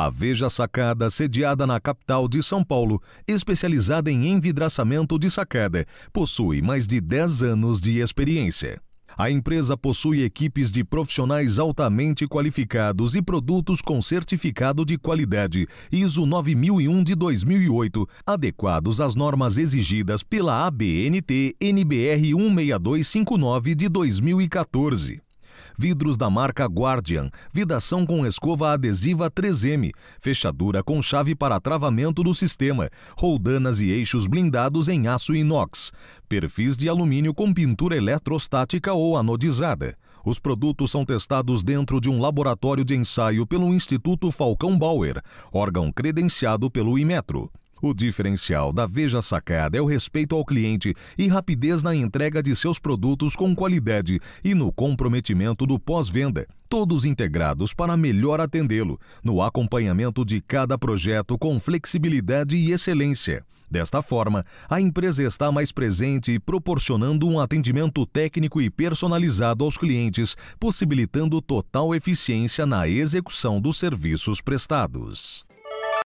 A Veja Sacada, sediada na capital de São Paulo, especializada em envidraçamento de sacada, possui mais de 10 anos de experiência. A empresa possui equipes de profissionais altamente qualificados e produtos com certificado de qualidade ISO 9001 de 2008, adequados às normas exigidas pela ABNT NBR 16259 de 2014 vidros da marca Guardian, vidação com escova adesiva 3M, fechadura com chave para travamento do sistema, roldanas e eixos blindados em aço inox, perfis de alumínio com pintura eletrostática ou anodizada. Os produtos são testados dentro de um laboratório de ensaio pelo Instituto Falcão Bauer, órgão credenciado pelo Imetro. O diferencial da Veja Sacada é o respeito ao cliente e rapidez na entrega de seus produtos com qualidade e no comprometimento do pós-venda, todos integrados para melhor atendê-lo, no acompanhamento de cada projeto com flexibilidade e excelência. Desta forma, a empresa está mais presente e proporcionando um atendimento técnico e personalizado aos clientes, possibilitando total eficiência na execução dos serviços prestados.